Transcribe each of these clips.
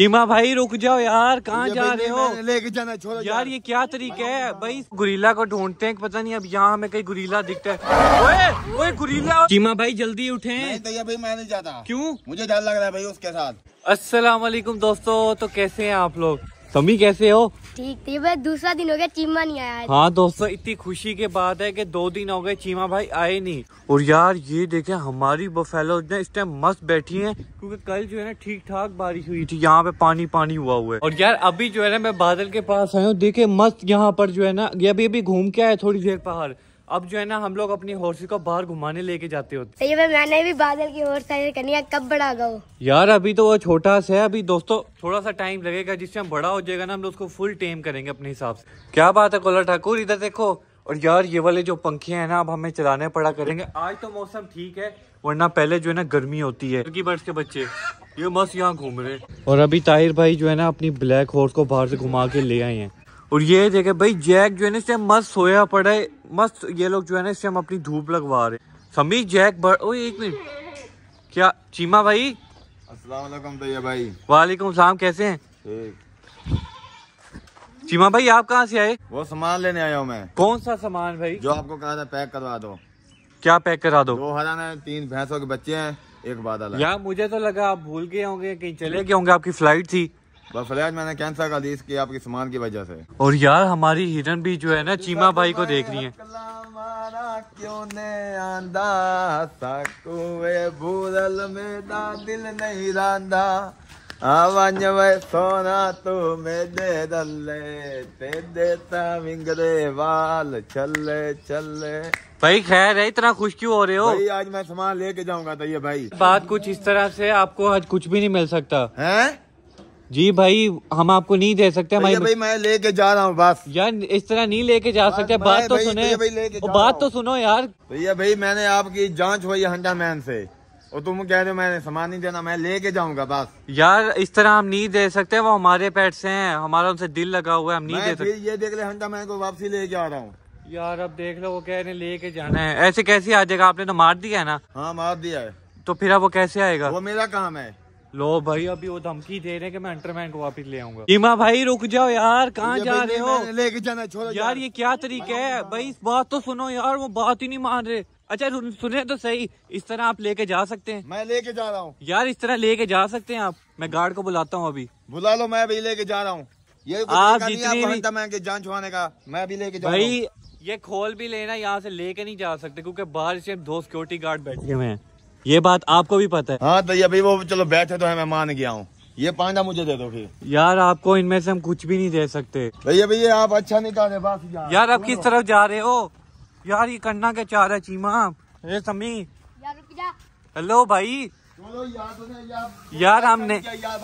इमा भाई रुक जाओ यार कहाँ जा रहे हो लेके जाना छोड़ो यार ये क्या तरीका है भाई गुरीला को ढूंढते हैं पता नहीं अब यहाँ हमें कहीं गुरीला दिखता है ओए ओए गुरीला चीमा भाई जल्दी उठे भैया तो भाई मैं नहीं जाता क्यों मुझे डर लग रहा है भाई उसके साथ असला दोस्तों तो कैसे हैं आप लोग तमी कैसे हो ठीक थी भाई दूसरा दिन हो गया चीमा नहीं आया हाँ दोस्तों इतनी खुशी के बात है कि दो दिन हो गए चीमा भाई आए नहीं और यार ये देखें हमारी बफेलो ने इस टाइम मस्त बैठी हैं क्योंकि कल जो है ना ठीक ठाक बारिश हुई थी यहाँ पे पानी पानी हुआ हुआ है और यार अभी जो है ना मैं बादल के पास आया हूँ देखे मस्त यहाँ पर जो है ना अभी अभी घूम के आया थोड़ी देर पहाड़ अब जो है ना हम लोग अपनी हॉर्स को बाहर घुमाने लेके जाते होते हैं मैंने भी बादल की हॉर्स करनी है कब बड़ा गो यार अभी तो वो छोटा सा है अभी दोस्तों थोड़ा सा टाइम लगेगा जिससे हम बड़ा हो जाएगा ना हम लोग उसको फुल टेम करेंगे अपने हिसाब से क्या बात है कोला ठाकुर इधर देखो और यार ये वाले जो पंखे हैं ना अब हमें चलाने पड़ा करेंगे आज तो मौसम ठीक है वरना पहले जो है ना गर्मी होती है बर्ड्स के बच्चे ये मस्त यहाँ घूम रहे और अभी ताहिर भाई जो है ना अपनी ब्लैक हॉर्स को बाहर से घुमा के ले आए हैं और ये देखे भाई जैक जो है ना इस टाइम मस्त सोया पड़ा है मस्त ये लोग जो है ना इस टाइम अपनी धूप लगवा रहे समी जैक बड़ ओ एक मिनट क्या चीमा भाई अस्सलाम भाई वालेकुम सलाम कैसे हैं चीमा भाई आप कहाँ से आए वो सामान लेने आया हूँ मैं कौन सा सामान भाई जो आपको कहा था पैक करवा दो क्या पैक करा दो हरा तीन भैंसों के बच्चे हैं एक बादल यार मुझे तो लगा आप भूल गए होंगे कहीं चले गए होंगे आपकी फ्लाइट थी बस फलैज मैंने कैंसिल कर दी इसकी आपकी सामान की वजह से और यार हमारी हिरन भी जो है ना चीमा भाई को देख रही है क्यों ने आंदा भूरल मेरा दिल नहीं रांदा तो भाई खैर है इतना खुश क्यों हो रहे हो भाई आज मैं सामान लेके जाऊंगा तो ये भाई बात कुछ इस तरह से आपको आज कुछ भी नहीं मिल सकता है जी भाई हम आपको नहीं दे सकते भाई भाई मैं लेके जा रहा हूँ बस यार इस तरह नहीं लेके जा सकते बात तो सुने बात तो सुनो यार भैया भाई मैंने आपकी जाँच हुई हंडा मैन से और तुम कह रहे हो मैंने सामान नहीं देना मैं लेके जाऊंगा बस यार इस तरह हम नहीं दे सकते वो हमारे पेट से हैं हमारा उनसे दिल लगा हुआ है हम नहीं दे सकते ये देख ले हंडा मैं को वापसी लेके आ रहा हूँ यार अब देख लो वो कह रहे लेके जाना है ऐसे कैसे आ जाएगा आपने तो मार दिया है ना हाँ मार दिया है तो फिर अब वो कैसे आएगा वो मेरा काम है लो भाई अभी वो धमकी दे रहे हैं कि मैं अंडरमैन को वापस ले आऊंगा इमा भाई रुक जाओ यार कहाँ जा रहे हो लेके जाना छोड़ो यार ये क्या तरीका है भाई इस बात तो सुनो यार वो बात ही नहीं मान रहे अच्छा सुने तो सही इस तरह आप लेके जा सकते हैं मैं लेके जा रहा हूँ यार इस तरह लेके जा सकते हैं आप मैं गार्ड को बुलाता हूँ अभी बुला लो मैं अभी लेके जा रहा हूँ ये आप जितनी जान छुआने का मैं अभी लेके भाई ये खोल भी लेना यहाँ से लेके नहीं जा सकते क्योंकि बाहर से दो सिक्योरिटी गार्ड बैठे हुए हैं ये बात आपको भी पता है हाँ तो अभी वो चलो बैठे तो है मैं मान गया हूँ ये पांडा मुझे दे दो फिर यार आपको इनमें से हम कुछ भी नहीं दे सकते भैया भैया आप अच्छा नहीं कर रहे बस यार, आप किस तरफ जा रहे हो यार ये करना क्या चाह रहा है चीमा ये समी हेलो भाई यार, हमने अच्छा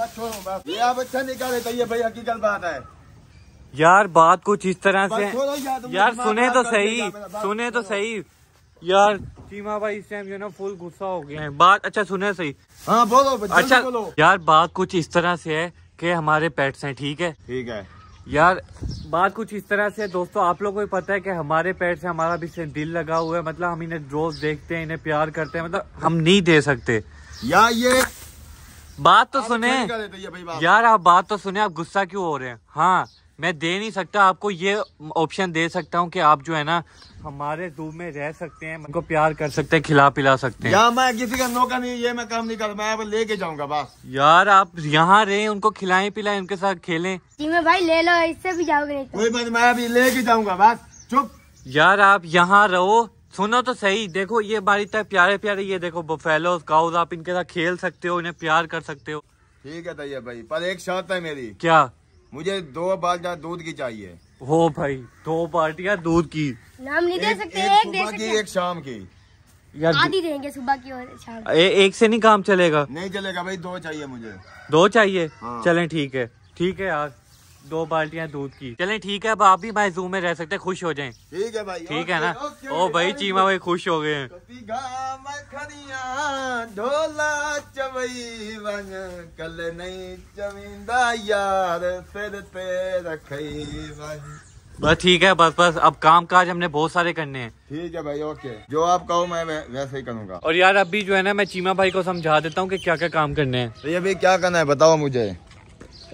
रहे तो बात है यार बात कुछ इस तरह से यार तो तो सुने तो सही सुने तो सही यार चीमा भाई इस टाइम जो है ना फुल गुस्सा हो गया है बात अच्छा सुने सही हाँ बोलो अच्छा बोलो यार बात कुछ इस तरह से है कि हमारे पेट्स हैं ठीक है ठीक है यार बात कुछ इस तरह से है दोस्तों आप लोगों को पता है कि हमारे पेट से हमारा भी से दिल लगा हुआ है मतलब हम इन्हें रोज देखते हैं इन्हें प्यार करते हैं मतलब हम नहीं दे सकते यार ये बात तो सुने यार आप बात तो सुने आप गुस्सा क्यों हो रहे हैं हाँ मैं दे नहीं सकता आपको ये ऑप्शन दे सकता हूँ कि आप जो है ना हमारे धूप में रह सकते हैं उनको प्यार कर सकते हैं खिला पिला सकते हैं यार मैं किसी का नौका नहीं ये मैं काम नहीं कर मैं लेके जाऊंगा बस यार आप यहाँ रहे उनको खिलाएं पिलाएं उनके साथ खेलें में भाई ले लो इससे भी जाओगे तो। कोई बात मैं अभी लेके जाऊंगा बस चुप यार आप यहाँ रहो सुनो तो सही देखो ये बार इतना प्यारे प्यारे ये देखो बफेलो काउज आप इनके साथ खेल सकते हो इन्हें प्यार कर सकते हो ठीक है तैयार भाई पर एक शर्त है मेरी क्या मुझे दो बाल्टिया दूध की चाहिए हो भाई दो बाल्टिया दूध की नाम नहीं दे सकते एक, एक, एक, की, एक शाम की यार आधी देंगे सुबह की और शाम ए, एक से नहीं काम चलेगा नहीं चलेगा भाई दो चाहिए मुझे दो चाहिए हाँ। चलें ठीक है ठीक है यार दो बाल्टियाँ दूध की चले ठीक है अब आप भी भाई जू में रह सकते हैं खुश हो जाए ठीक है भाई ठीक है ना ओ भाई चीमा भाई खुश हो गए हैं कल नहीं यार पे बस ठीक है बस बस अब काम काज हमने बहुत सारे करने हैं ठीक है भाई ओके जो आप कहो मैं वैसे ही करूँगा और यार अभी जो है ना मैं चीमा भाई को समझा देता हूँ कि क्या क्या काम करने हैं तो ये अभी क्या करना है बताओ मुझे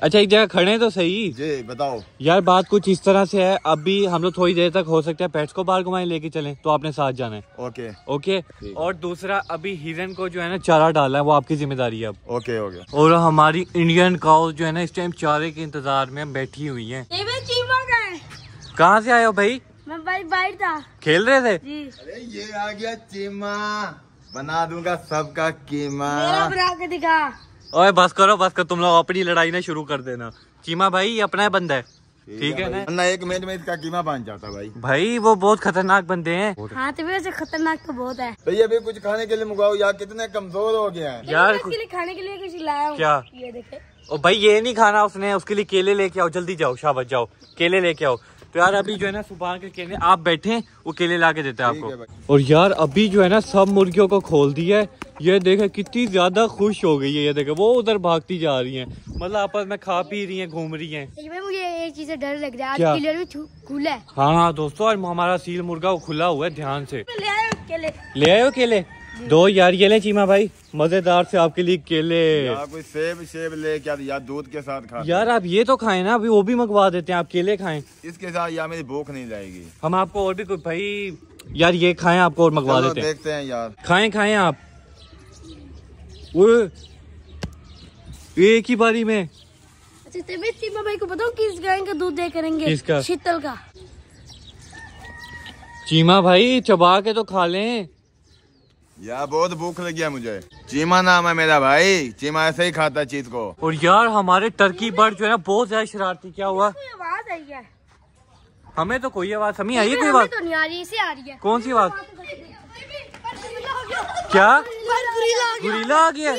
अच्छा एक जगह खड़े तो सही जी बताओ यार बात कुछ इस तरह से है अभी हम लोग थोड़ी देर तक हो सकता है पेट्स को बाहर घुमाए लेके चले तो आपने साथ जाना है ओके ओके और दूसरा अभी हिरन को जो है ना चारा डालना है वो आपकी जिम्मेदारी है अब ओके ओके और हमारी इंडियन काउ जो है ना इस टाइम चारे के इंतजार में बैठी हुई है कहाँ से आये हो भाई बाहर था खेल रहे थे अरे ये आ गया चीमा बना दूंगा सबका कीमा दिखा ओए बस करो बस करो तुम लोग अपनी लड़ाई ना शुरू कर देना चीमा भाई अपना बंदा है ठीक है ना एक मिनट में इसका कीमा बन जाता भाई भाई वो बहुत खतरनाक बंदे हैं हाँ तो वैसे खतरनाक तो बहुत है भाई अभी कुछ खाने के लिए मंगाओ यार कितने कमजोर हो गया है यार कुछ... लिए खाने के लिए कुछ लाया क्या ये देखे ओ भाई ये नहीं खाना उसने उसके लिए केले लेके आओ जल्दी जाओ शाबाश जाओ केले लेके आओ तो यार अभी जो है ना सुबह के केले आप बैठे वो केले ला के देते हैं आपको और यार अभी जो है ना सब मुर्गियों को खोल दिया है ये देखे कितनी ज्यादा खुश हो गई है ये देखे वो उधर भागती जा रही है मतलब आपस में खा पी रही है घूम रही है मुझे डर लग रहा है खुला है हाँ हाँ दोस्तों और हमारा सील मुर्गा वो खुला हुआ है ध्यान से ले आयो केले ले आयो केले दो यार केले चीमा भाई मजेदार से आपके लिए केले कोई सेब सेब ले क्या यार दूध के साथ खा यार आप ये तो खाएं ना अभी वो भी मंगवा देते हैं आप केले खाएं इसके साथ यार मेरी भूख नहीं जाएगी हम आपको और भी कोई भाई यार ये खाएं आपको और मंगवा देते हैं देखते हैं यार खाएं खाएं आप एक ही बारी में भाई अच्छा, को बताओ किस गाय का दूध दे करेंगे शीतल का चीमा भाई चबा के तो खा लें यार बहुत भूख लग गया मुझे चीमा नाम है मेरा भाई चीमा ऐसे ही खाता चीज को और यार हमारे टर्की बर्ड जो है ना बहुत ज्यादा शरारती क्या हुआ आवाज आई है हमें तो कोई आवाज समी आई कोई आवाज तो आ रही आ रही है कौन सी आवाज क्या गुरीला आ गया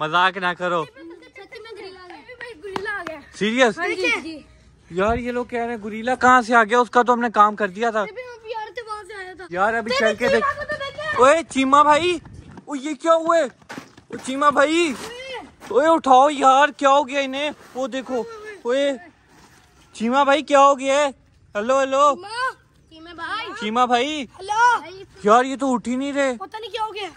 मजाक ना करो तो सीरियस हाँ यार ये लोग कह रहे हैं गुरीला कहाँ से आ गया उसका तो हमने काम कर दिया था यार अभी चल के देख ओए चीमा भाई ओ ये क्या हुआ ओ चीमा भाई ओए उठाओ यार क्या हो गया इन्हें वो देखो ओए चीमा भाई क्या हो गया हेलो हेलो चीमा भाई चीमा भाई हेलो यार ये तो उठ ही नहीं रहे पता नहीं क्या हो गया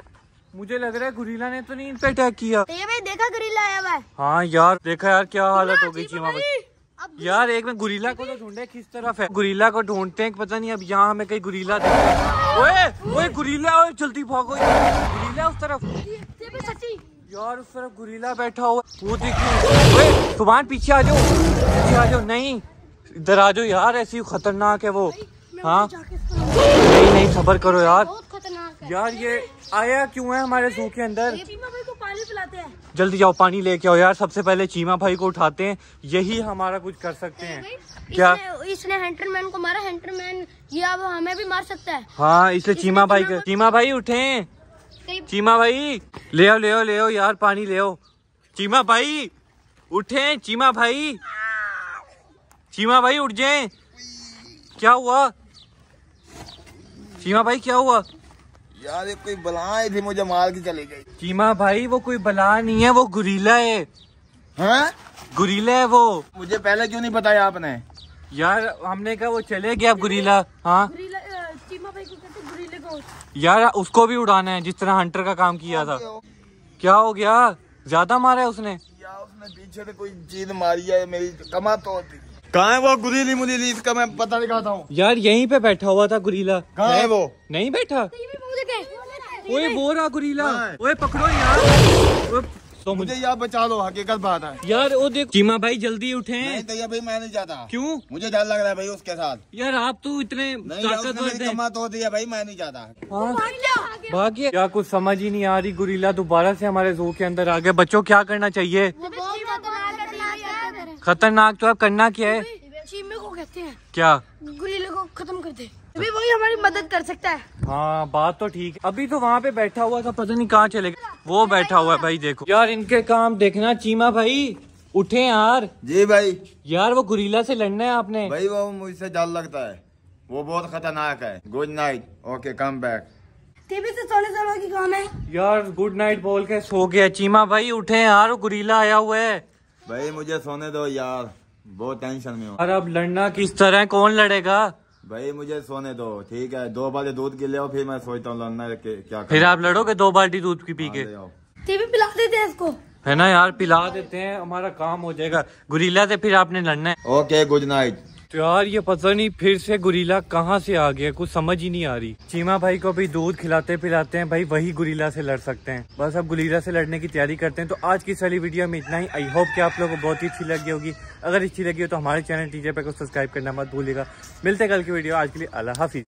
मुझे लग रहा है गुरीला ने तो नहीं इन पे अटैक किया तो भाई देखा गुरीला आया हाँ यार देखा यार क्या हालत हो गई चीमा भाई यार एक मैं गुरीला को तो ढूंढे किस तरफ है गुरीला को ढूंढते हैं पता नहीं अब यहाँ हमें कहीं गुरीला देखा ओए ओए गुरीला ओए जल्दी भागो गुरीला उस तरफ यार उस तरफ गुरीला बैठा हुआ वो देखिए तुम्हारे पीछे आ जाओ पीछे आ जाओ नहीं इधर आ जाओ यार ऐसी खतरनाक है वो हाँ नहीं नहीं सबर करो यार यार ये आया क्यों है हमारे जू के अंदर जल्दी जाओ पानी लेके आओ यार सबसे पहले चीमा भाई को उठाते हैं यही हमारा कुछ कर सकते हैं क्या इसने, इसने को मारा हंटरमैन ये अब हमें भी मार सकता है हाँ इसलिए चीमा भाई चीमा भाई उठे चीमा भाई ले आओ ले आओ ले आओ यार पानी ले आओ चीमा भाई उठे चीमा भाई चीमा भाई उठ जाए क्या हुआ चीमा भाई क्या हुआ यार ये कोई बलाएं थी मुझे मार के चली गई चीमा भाई वो कोई बला नहीं है वो गुरीला है हैं गुरीला है वो मुझे पहले क्यों नहीं बताया आपने यार हमने कहा वो चले गया गुरीला हाँ यार उसको भी उड़ाना है जिस तरह हंटर का काम किया था क्या हो गया ज्यादा मारा है उसने यार उसने पीछे से कोई चीज मारी है मेरी कमा तो कहा है वो गुरीली मुझे इसका मैं पता लगाता हूँ यार यहीं पे बैठा हुआ था गुरीला कहा है वो नहीं बैठा तो ओए वो रहा गुरीला हाँ। ओए पकड़ो यार तो मुझे यार बचा लो हकीकत बात है यार वो देख चीमा भाई जल्दी उठे नहीं तो भाई मैं नहीं जाता क्यों मुझे डर लग रहा है भाई उसके साथ यार आप तो इतने ताकतवर तो दिया भाई मैं नहीं जाता बाकी क्या कुछ समझ ही नहीं आ रही गुरीला दोबारा से हमारे जू के अंदर आ गया बच्चों क्या करना चाहिए खतरनाक तो आप करना क्या है चीमे को कहते हैं क्या गुरीला को खत्म कर दे अभी वही हमारी मदद कर सकता है हाँ बात तो ठीक है अभी तो वहाँ पे बैठा हुआ था पता नहीं कहाँ चलेगा वो बैठा हुआ है भाई देखो यार इनके काम देखना चीमा भाई उठे यार जी भाई यार वो गुरीला से लड़ना है आपने भाई वो मुझसे डर लगता है वो बहुत खतरनाक है good night okay come back TV सोने की है यार गुड नाइट बोल के सो गया चीमा भाई उठे यार गुरीला आया हुआ है भाई मुझे सोने दो यार बहुत टेंशन में हूँ अब लड़ना किस तरह कौन लड़ेगा भाई मुझे सोने दो ठीक है दो बाल्टी दूध की ले आओ फिर मैं सोचता हूँ लड़ना क्या फिर आप लड़ोगे दो बाल्टी दूध की पी हाँ, के पिला देते हैं इसको है ना यार पिला देते हैं हमारा काम हो जाएगा गुरीला से फिर आपने लड़ना है ओके गुड नाइट तो यार ये पता नहीं फिर से गुरीला कहाँ से आ गया कुछ समझ ही नहीं आ रही चीमा भाई को भी दूध खिलाते पिलाते हैं भाई वही गुरीला से लड़ सकते हैं बस अब गुरीला से लड़ने की तैयारी करते हैं तो आज की सारी वीडियो में इतना ही आई होप कि आप लोगों को बहुत ही अच्छी लगी होगी अगर अच्छी लगी हो तो हमारे चैनल टीजे पे को सब्सक्राइब करना मत भूलिएगा मिलते कल की वीडियो आज के लिए अला हाफिज